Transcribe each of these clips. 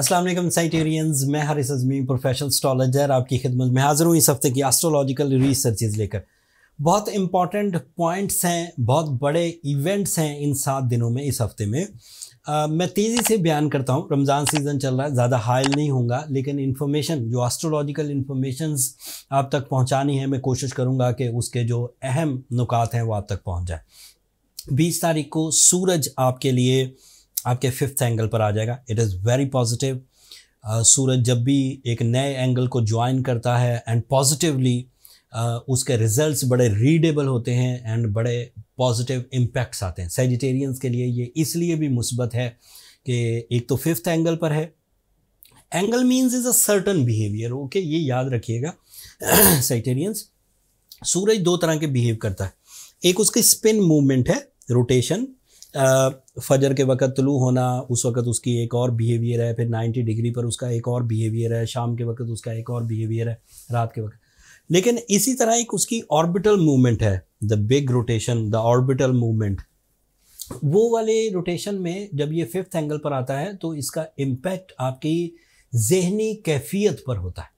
असलम साइटेरियंस मैं हरिस अजमी प्रोफेशनल स्ट्रॉलॉजर आपकी खिदमत में हाजिर हूँ इस हफ्ते की एस्ट्रोलॉजिकल रिसर्चेज लेकर बहुत इम्पॉर्टेंट पॉइंट्स हैं बहुत बड़े इवेंट्स हैं इन सात दिनों में इस हफ्ते में आ, मैं तेज़ी से बयान करता हूँ रमज़ान सीज़न चल रहा है ज़्यादा हायल नहीं होगा लेकिन इन्फॉर्मेशन जो एस्ट्रोलॉजिकल इन्फॉर्मेशन आप तक पहुँचानी है मैं कोशिश करूँगा कि उसके जो अहम नुकात हैं वो आप तक पहुँच जाए बीस तारीख को सूरज आपके लिए आपके फिफ्थ एंगल पर आ जाएगा इट इज़ वेरी पॉजिटिव सूरज जब भी एक नए एंगल को ज्वाइन करता है एंड पॉजिटिवली उसके रिजल्ट्स बड़े रीडेबल होते हैं एंड बड़े पॉजिटिव इम्पैक्ट्स आते हैं सेजिटेरियंस के लिए ये इसलिए भी मुसबत है कि एक तो फिफ्थ एंगल पर है angle means is a certain behaviour okay ये याद रखिएगा सेजिटेरियंस सूरज दो तरह के बिहेव करता है एक उसकी स्पिन मूवमेंट है रोटेशन फजर के वक्त तलू होना उस वक्त उसकी एक और बिहेवियर है फिर 90 डिग्री पर उसका एक और बिहेवियर है शाम के वक्त उसका एक और बिहेवियर है रात के वक्त लेकिन इसी तरह एक उसकी ऑर्बिटल मूवमेंट है the big rotation the orbital movement वो वाले रोटेशन में जब ये फिफ्थ एंगल पर आता है तो इसका इम्पैक्ट आपकी जहनी कैफियत पर होता है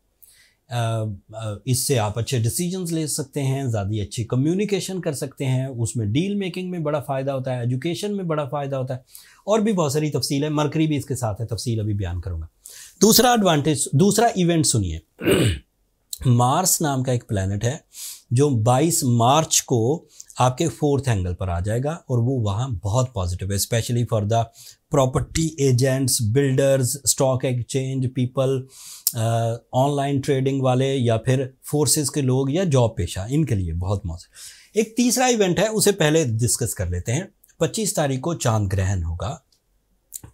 इससे आप अच्छे डिसीजंस ले सकते हैं ज़्यादा अच्छी कम्युनिकेशन कर सकते हैं उसमें डील मेकिंग में बड़ा फ़ायदा होता है एजुकेशन में बड़ा फ़ायदा होता है और भी बहुत सारी तफसील है मरकरी भी इसके साथ है तफसील अभी बयान करूँगा दूसरा एडवांटेज दूसरा इवेंट सुनिए मार्स नाम का एक प्लानट है जो 22 मार्च को आपके फोर्थ एंगल पर आ जाएगा और वो वहाँ बहुत पॉजिटिव है specially for the property agents builders stock exchange people online trading वाले या फिर फोर्सेस के लोग या जॉब पेशा इनके लिए बहुत मौसम एक तीसरा इवेंट है उसे पहले डिस्कस कर लेते हैं 25 तारीख को चांद ग्रहण होगा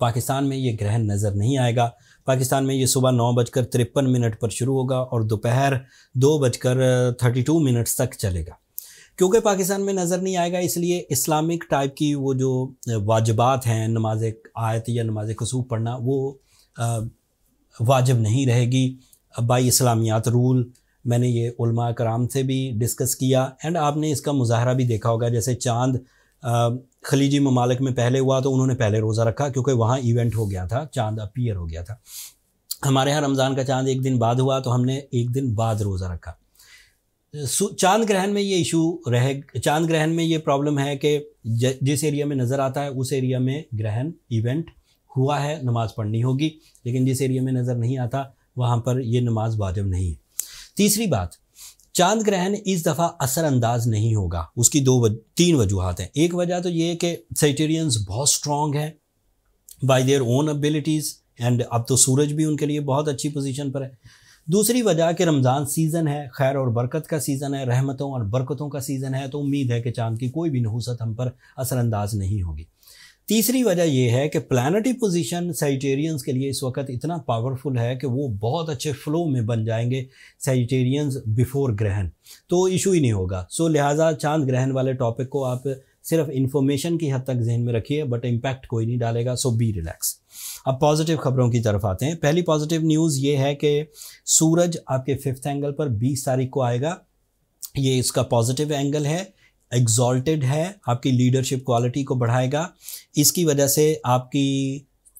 पाकिस्तान में ये ग्रहण नज़र नहीं आएगा पाकिस्तान में ये सुबह नौ बजकर तिरपन मिनट पर शुरू होगा और दोपहर दो बजकर थर्टी टू मिनट्स तक चलेगा क्योंकि पाकिस्तान में नज़र नहीं आएगा इसलिए इस्लामिक टाइप की वो जो वाजबात हैं नमाज आयत या नमाज कसूब पढ़ना वो वाजिब नहीं रहेगी बाई इस्लामियात रूल मैंने ये उल्मा कराम से भी डिस्कस किया एंड आपने इसका मुजाहरा भी देखा होगा जैसे चांद खलीजी ममालिक में पहले हुआ तो उन्होंने पहले रोज़ा रखा क्योंकि वहाँ इवेंट हो गया था चांद अपीयर हो गया था हमारे यहाँ रमज़ान का चांद एक दिन बाद हुआ तो हमने एक दिन बाद रोज़ा रखा चांद ग्रहण में ये इशू रह चांद ग्रहण में ये प्रॉब्लम है कि जिस एरिया में नज़र आता है उस एरिया में ग्रहण इवेंट हुआ है नमाज़ पढ़नी होगी लेकिन जिस एरिया में नज़र नहीं आता वहाँ पर यह नमाज वाजिब नहीं है तीसरी बात चांद ग्रहण इस दफ़ा असरअंदाज नहीं होगा उसकी दो वज, तीन वजूहत हैं एक वजह तो ये कि सेटेरियंस बहुत स्ट्रॉन्ग हैं by their own abilities and अब तो सूरज भी उनके लिए बहुत अच्छी पोजीशन पर है दूसरी वजह कि रमज़ान सीज़न है खैर और बरकत का सीज़न है रहमतों और बरकतों का सीज़न है तो उम्मीद है कि चांद की कोई भी नहूसत हम पर असरअंदाज नहीं होगी तीसरी वजह यह है कि प्लानटी पोजीशन साइटेरियंस के लिए इस वक्त इतना पावरफुल है कि वो बहुत अच्छे फ्लो में बन जाएंगे साइटेरियंस बिफोर ग्रहण तो इशू ही नहीं होगा सो लिहाजा चांद ग्रहण वाले टॉपिक को आप सिर्फ इन्फॉर्मेशन की हद तक जहन में रखिए बट इम्पैक्ट कोई नहीं डालेगा सो बी रिलैक्स अब पॉजिटिव खबरों की तरफ आते हैं पहली पॉजिटिव न्यूज़ ये है कि सूरज आपके फिफ्थ एंगल पर बीस तारीख को आएगा ये इसका पॉजिटिव एंगल है एग्जॉल्टेड है आपकी लीडरशिप क्वालिटी को बढ़ाएगा इसकी वजह से आपकी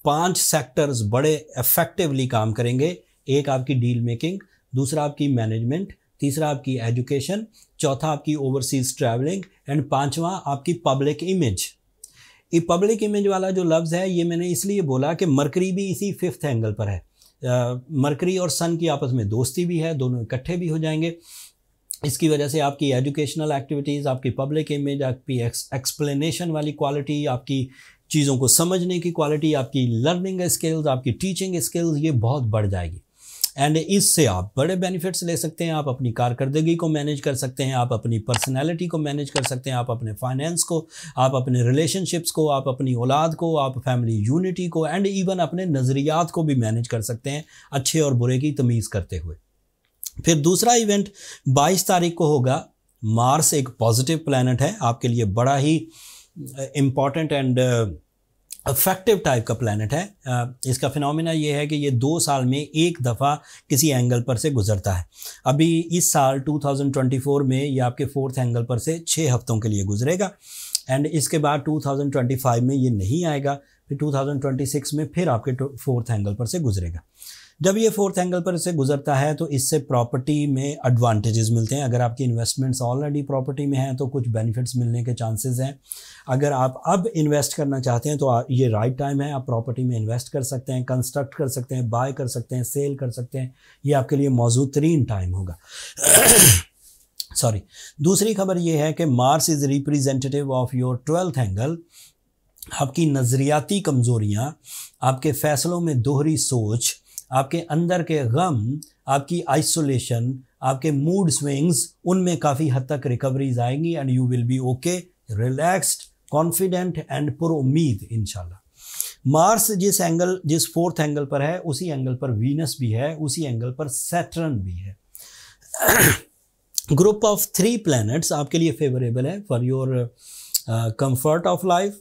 पांच सेक्टर्स बड़े इफेक्टिवली काम करेंगे एक आपकी डील मेकिंग दूसरा आपकी मैनेजमेंट तीसरा आपकी एजुकेशन चौथा आपकी ओवरसीज ट्रैवलिंग एंड पांचवा आपकी पब्लिक इमेज ये पब्लिक इमेज वाला जो लफ्ज़ है ये मैंने इसलिए बोला कि मरकरी भी इसी फिफ्थ एंगल पर है मरकरी और सन की आपस में दोस्ती भी है दोनों इकट्ठे भी हो जाएंगे इसकी वजह से आपकी एजुकेशनल एक्टिविटीज़ आपकी पब्लिक इमेज आपकी एक्सप्लेनेशन वाली क्वालिटी आपकी चीज़ों को समझने की क्वालिटी आपकी लर्निंग स्किल्स आपकी टीचिंग स्किल्स ये बहुत बढ़ जाएगी एंड इससे आप बड़े बेनिफिट्स ले सकते हैं आप अपनी कारकर्दगी को मैनेज कर सकते हैं आप अपनी पर्सनैलिटी को मैनेज कर सकते हैं आप अपने फाइनेंस को आप अपने रिलेशनशिप्स को आप अपनी औलाद को आप फैमिली यूनिटी को एंड इवन अपने नज़रियात को भी मैनेज कर सकते हैं अच्छे और बुरे की तमीज़ करते हुए फिर दूसरा इवेंट 22 तारीख को होगा मार्स एक पॉजिटिव प्लानट है आपके लिए बड़ा ही इम्पॉर्टेंट एंड अफेक्टिव टाइप का प्लानट है इसका फिनोमिना ये है कि ये दो साल में एक दफ़ा किसी एंगल पर से गुजरता है अभी इस साल 2024 में ये आपके फोर्थ एंगल पर से छः हफ्तों के लिए गुजरेगा एंड इसके बाद 2025 में ये नहीं आएगा फिर 2026 में फिर आपके फोर्थ एंगल पर से गुजरेगा जब ये फोर्थ एंगल पर इसे गुजरता है तो इससे प्रॉपर्टी में एडवांटेजेस मिलते हैं अगर आपकी इन्वेस्टमेंट्स ऑलरेडी प्रॉपर्टी में हैं तो कुछ बेनिफिट्स मिलने के चांसेस हैं अगर आप अब इन्वेस्ट करना चाहते हैं तो ये राइट right टाइम है आप प्रॉपर्टी में इन्वेस्ट कर सकते हैं कंस्ट्रक्ट कर सकते हैं बाय कर सकते हैं सेल कर सकते हैं ये आपके लिए मौजूद तरीन टाइम होगा सॉरी दूसरी खबर ये है कि Mars is representative of your twelfth angle आपकी नज़रियाती कमज़ोरियाँ आपके फ़ैसलों में दोहरी सोच आपके अंदर के गम आपकी आइसोलेशन आपके मूड स्विंग्स उनमें काफ़ी हद तक रिकवरीज आएंगी and you will be okay relaxed confident and पुर उम्मीद इनशाला मार्स जिस एंगल जिस फोर्थ एंगल पर है उसी एंगल पर वीनस भी है उसी एंगल पर सैटर्न भी है ग्रुप ऑफ थ्री प्लैनेट्स आपके लिए फेवरेबल है for your comfort of life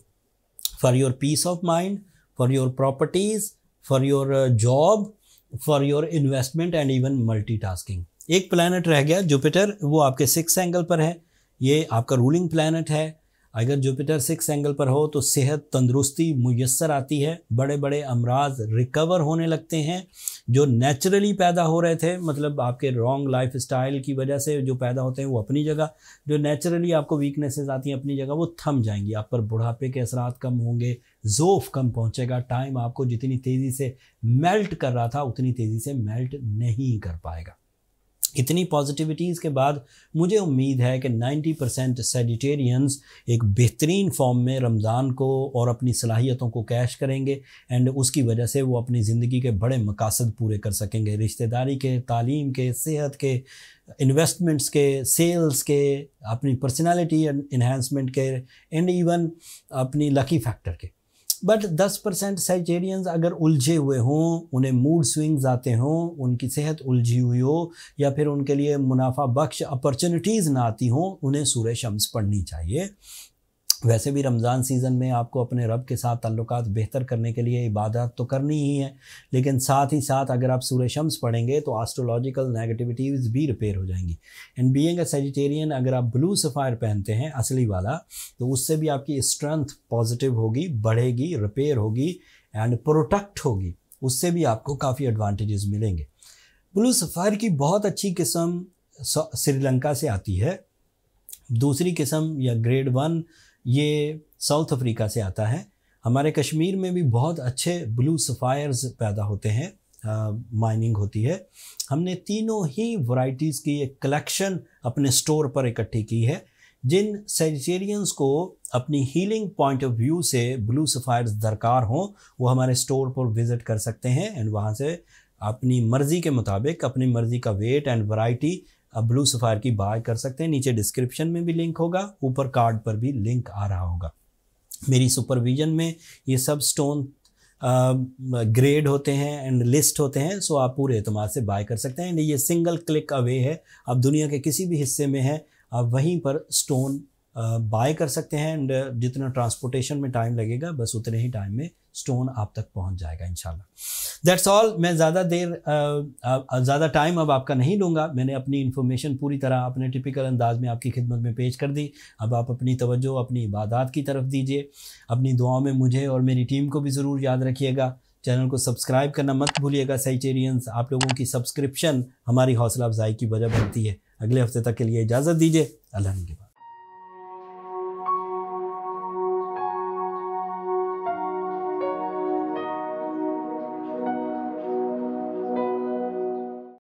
for your peace of mind for your properties for your job for your investment and even multitasking एक प्लानट रह गया जुपिटर वो आपके सिक्स एंगल पर है ये आपका रूलिंग प्लानट है अगर जुपिटर सिक्स एंगल पर हो तो सेहत तंदरुस्ती मुयसर आती है बड़े बड़े अमराज रिकवर होने लगते हैं जो नेचुरली पैदा हो रहे थे मतलब आपके रॉन्ग लाइफ स्टाइल की वजह से जो पैदा होते हैं वो अपनी जगह जो नेचुरली आपको वीकनेसेस आती हैं अपनी जगह वो थम जाएंगी आप पर बुढ़ापे के असरात कम होंगे जोफ कम पहुंचेगा टाइम आपको जितनी तेज़ी से मेल्ट कर रहा था उतनी तेज़ी से मेल्ट नहीं कर पाएगा इतनी पॉजिटिविटीज़ के बाद मुझे उम्मीद है कि 90 परसेंट सेजिटेरियंस एक बेहतरीन फॉर्म में रमज़ान को और अपनी सलाहियतों को कैश करेंगे एंड उसकी वजह से वो अपनी ज़िंदगी के बड़े मकासद पूरे कर सकेंगे रिश्तेदारी के तालीम के सेहत के इन्वेस्टमेंट्स के सेल्स के अपनी पर्सनालिटी एंड इन्हेंसमेंट के एंड इवन अपनी लकी फैक्टर के बट 10 परसेंट साइजेरियंस अगर उलझे हुए हों उन्हें मूड स्विंग्स आते हों उनकी सेहत उलझी हुई हो या फिर उनके लिए मुनाफा बख्श अपॉर्चुनिटीज़ ना आती हों उन्हें सूर्य शम्स पढ़नी चाहिए वैसे भी रमज़ान सीज़न में आपको अपने रब के साथ ताल्लुक बेहतर करने के लिए इबादत तो करनी ही है लेकिन साथ ही साथ अगर आप सूर्य शम्स पढ़ेंगे तो आस्ट्रोलॉजिकल नेगेटिविटीज़ भी रिपेयर हो जाएंगी एंड बीइंग अ सेजिटेरियन अगर आप ब्लू सफ़ायर पहनते हैं असली वाला तो उससे भी आपकी स्ट्रेंथ पॉजिटिव होगी बढ़ेगी रिपेयर होगी एंड प्रोटेक्ट होगी उससे भी आपको काफ़ी एडवांटेजेस मिलेंगे ब्लू सफ़ायर की बहुत अच्छी किस्म श्रीलंका से आती है दूसरी किस्म या ग्रेड वन ये साउथ अफ्रीका से आता है हमारे कश्मीर में भी बहुत अच्छे ब्लू सफ़ायर्स पैदा होते हैं माइनिंग होती है हमने तीनों ही वराइटीज़ की एक कलेक्शन अपने स्टोर पर इकट्ठी की है जिन सेजिटेरियंस को अपनी हीलिंग पॉइंट ऑफ व्यू से ब्लू सफ़ायर्स दरकार हों वो हमारे स्टोर पर विज़िट कर सकते हैं एंड वहाँ से अपनी मर्ज़ी के मुताबिक अपनी मर्ज़ी का वेट एंड वैरायटी आप ब्लू सफ़ायर की बाय कर सकते हैं नीचे डिस्क्रिप्शन में भी लिंक होगा ऊपर कार्ड पर भी लिंक आ रहा होगा मेरी सुपरविजन में ये सब स्टोन ग्रेड होते हैं एंड लिस्ट होते हैं सो आप पूरे अतम से बाय कर सकते हैं एंड ये सिंगल क्लिक अवे है आप दुनिया के किसी भी हिस्से में हैं आप वहीं पर स्टोन बाय कर सकते हैं एंड जितना ट्रांसपोर्टेशन में टाइम लगेगा बस उतने ही टाइम में स्टोन आप तक पहुंच जाएगा इंशाल्लाह दैट्स ऑल मैं ज़्यादा देर ज़्यादा टाइम अब आपका नहीं लूँगा मैंने अपनी इन्फॉर्मेशन पूरी तरह अपने टिपिकल अंदाज में आपकी खिदमत में पेश कर दी अब आप अपनी तवज्जो अपनी इबादत की तरफ दीजिए अपनी दुआओं में मुझे और मेरी टीम को भी ज़रूर याद रखिएगा चैनल को सब्सक्राइब करना मत भूलिएगा साइचेरियंस आप लोगों की सब्सक्रिप्शन हमारी हौसला अफजाई की वजह बनती है अगले हफ्ते तक के लिए इजाज़त दीजिए अल्लाह के